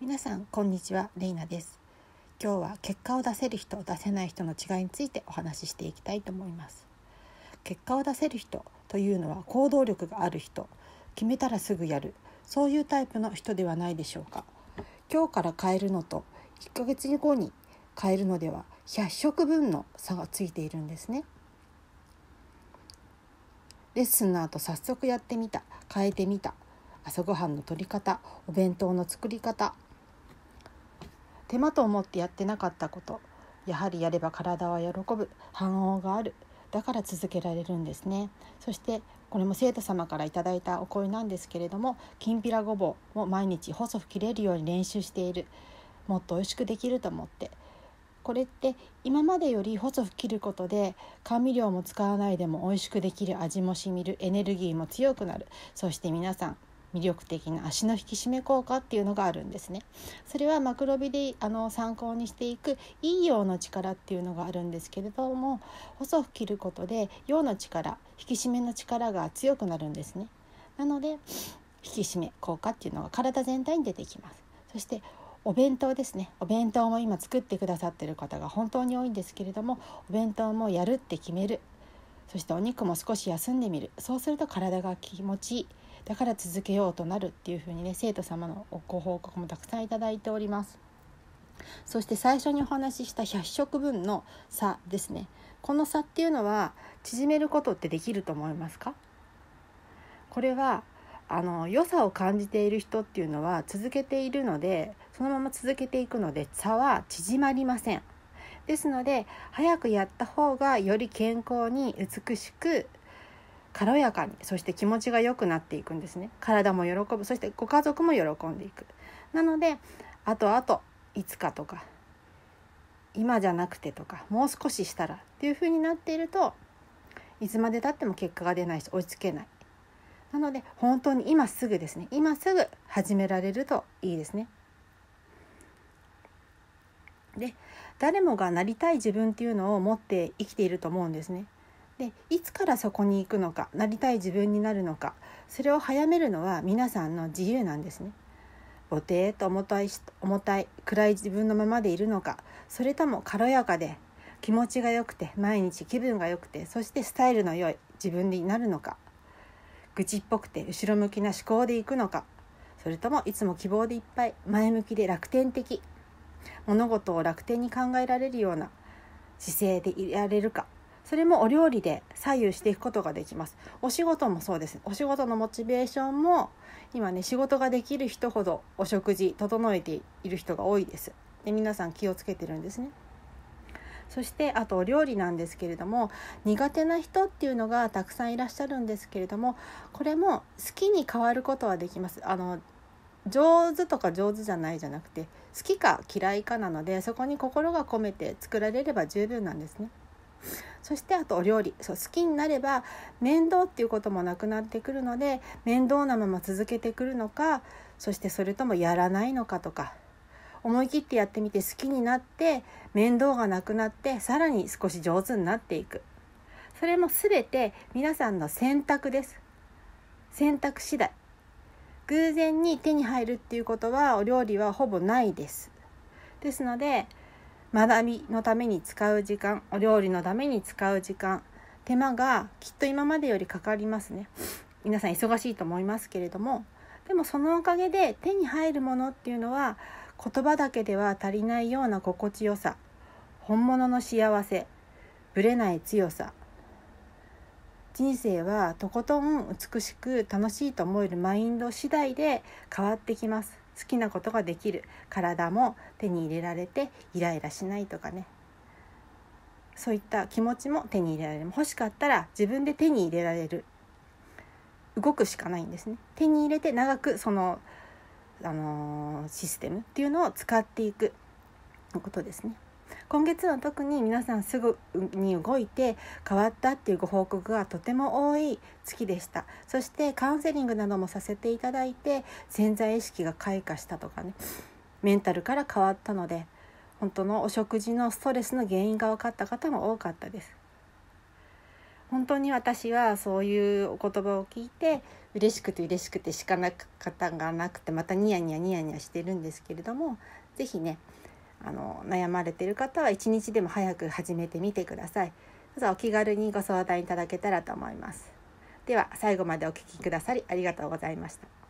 皆さんこんにちはレイナです今日は結果を出せる人出せない人の違いについてお話ししていきたいと思います結果を出せる人というのは行動力がある人決めたらすぐやるそういうタイプの人ではないでしょうか今日から変えるのと1ヶ月後に変えるのでは100食分の差がついているんですねレッスンの後早速やってみた変えてみた朝ごはんの取り方お弁当の作り方手間と思ってやってなかったことやはりやれば体は喜ぶ反応があるだから続けられるんですねそしてこれも生徒様から頂いたお声なんですけれどもきんぴらごぼうを毎日細く切れるように練習しているもっと美味しくできると思ってこれって今までより細く切ることで甘味料も使わないでも美味しくできる味もしみるエネルギーも強くなるそして皆さん魅力的な足の引き締め効果っていうのがあるんですね。それはマクロビであの参考にしていく陰陽の力っていうのがあるんですけれども細く切ることで陽の力引き締めの力が強くなるんですね。なので引き締め効果っていうのが体全体に出てきます。そしてお弁当ですねお弁当も今作ってくださってる方が本当に多いんですけれどもお弁当もやるって決めるそしてお肉も少し休んでみるそうすると体が気持ちいいだから続けようとなるっていうふうにね生徒様のご報告もたくさんいただいております。そして最初にお話しした100食分の差ですねこの差っていうのは縮めることってできると思いますかこれはあの良さを感じている人っていうのは続けているのでそのまま続けていくので差は縮まりませんですので早くやった方がより健康に美しく軽やかにそして気持ちが良くなっていくんですね体も喜ぶそしてご家族も喜んでいくなのであとあといつかとか今じゃなくてとかもう少ししたらっていう風になっているといつまでたっても結果が出ないし追いつけないなので本当に今すぐですね今すぐ始められるといいですねで誰もがなりたい自分っていうのを持って生きていると思うんですねでいつからそこに行くのかなりたい自分になるのかそれを早めるのは皆さんの自由なんですね。母低と重たい重たい暗い自分のままでいるのかそれとも軽やかで気持ちが良くて毎日気分が良くてそしてスタイルの良い自分になるのか愚痴っぽくて後ろ向きな思考でいくのかそれともいつも希望でいっぱい前向きで楽天的物事を楽天に考えられるような姿勢でいられるかそれもお料理で左右していくことができますお仕事もそうですお仕事のモチベーションも今ね仕事ができる人ほどお食事整えている人が多いですで皆さん気をつけてるんですねそしてあとお料理なんですけれども苦手な人っていうのがたくさんいらっしゃるんですけれどもこれも好きに変わることはできますあの上手とか上手じゃないじゃなくて好きか嫌いかなのでそこに心が込めて作られれば十分なんですね。そしてあとお料理そう好きになれば面倒っていうこともなくなってくるので面倒なまま続けてくるのかそしてそれともやらないのかとか思い切ってやってみて好きになって面倒がなくなってさらに少し上手になっていくそれも全て皆さんの選択です選択次第偶然に手に入るっていうことはお料理はほぼないですですので学びのために使う時間お料理のために使う時間手間がきっと今までよりかかりますね皆さん忙しいと思いますけれどもでもそのおかげで手に入るものっていうのは言葉だけでは足りないような心地よさ本物の幸せぶれない強さ人生はとことん美しく楽しいと思えるマインド次第で変わってきます好きなことができる体も手に入れられてイライラしないとかねそういった気持ちも手に入れられる欲しかったら自分で手に入れられる動くしかないんですね手に入れて長くその、あのー、システムっていうのを使っていくことですね。今月は特に皆さんすぐに動いて変わったっていうご報告がとても多い月でしたそしてカウンセリングなどもさせていただいて潜在意識が開花したとかねメンタルから変わったので本当のお食事のストレスの原因が分かった方も多かったです本当に私はそういうお言葉を聞いて嬉しくて嬉しくてしかなかったがなくてまたニヤニヤニヤニヤしてるんですけれども是非ねあの悩まれてる方は一日でも早く始めてみてくださいどうぞお気軽にご相談いただけたらと思いますでは最後までお聴きくださりありがとうございました